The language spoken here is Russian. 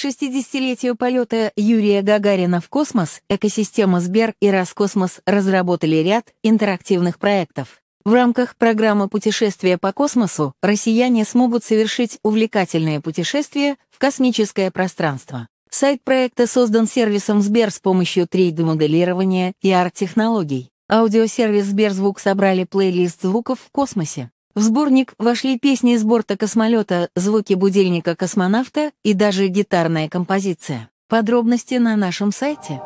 К 60-летию полета Юрия Гагарина в космос экосистема Сбер и Роскосмос разработали ряд интерактивных проектов. В рамках программы «Путешествия по космосу» россияне смогут совершить увлекательное путешествие в космическое пространство. Сайт проекта создан сервисом Сбер с помощью 3D-моделирования и арт-технологий. Аудиосервис Сберзвук собрали плейлист звуков в космосе. В сборник вошли песни из борта космолета, звуки будильника космонавта и даже гитарная композиция. Подробности на нашем сайте.